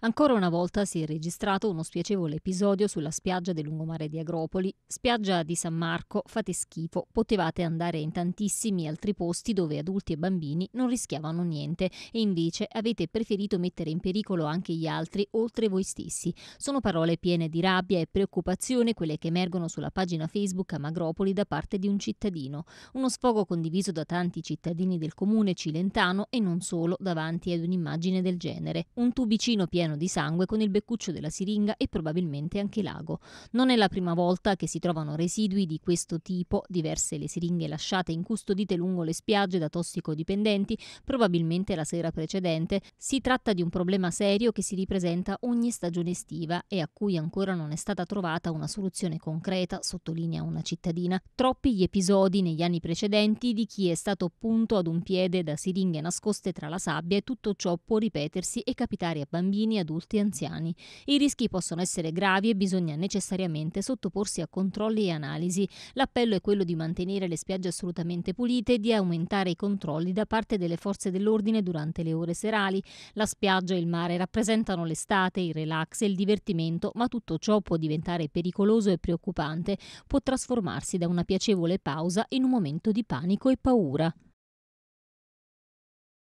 Ancora una volta si è registrato uno spiacevole episodio sulla spiaggia del lungomare di Agropoli. Spiaggia di San Marco, fate schifo, potevate andare in tantissimi altri posti dove adulti e bambini non rischiavano niente e invece avete preferito mettere in pericolo anche gli altri oltre voi stessi. Sono parole piene di rabbia e preoccupazione quelle che emergono sulla pagina Facebook Amagropoli da parte di un cittadino. Uno sfogo condiviso da tanti cittadini del comune cilentano e non solo davanti ad un'immagine del genere. Un tubicino pieno pieno di sangue con il beccuccio della siringa e probabilmente anche l'ago. Non è la prima volta che si trovano residui di questo tipo, diverse le siringhe lasciate incustodite lungo le spiagge da tossicodipendenti, probabilmente la sera precedente. Si tratta di un problema serio che si ripresenta ogni stagione estiva e a cui ancora non è stata trovata una soluzione concreta, sottolinea una cittadina. Troppi gli episodi negli anni precedenti di chi è stato punto ad un piede da siringhe nascoste tra la sabbia e tutto ciò può ripetersi e capitare a bambini adulti e anziani. I rischi possono essere gravi e bisogna necessariamente sottoporsi a controlli e analisi. L'appello è quello di mantenere le spiagge assolutamente pulite e di aumentare i controlli da parte delle forze dell'ordine durante le ore serali. La spiaggia e il mare rappresentano l'estate, il relax e il divertimento, ma tutto ciò può diventare pericoloso e preoccupante, può trasformarsi da una piacevole pausa in un momento di panico e paura.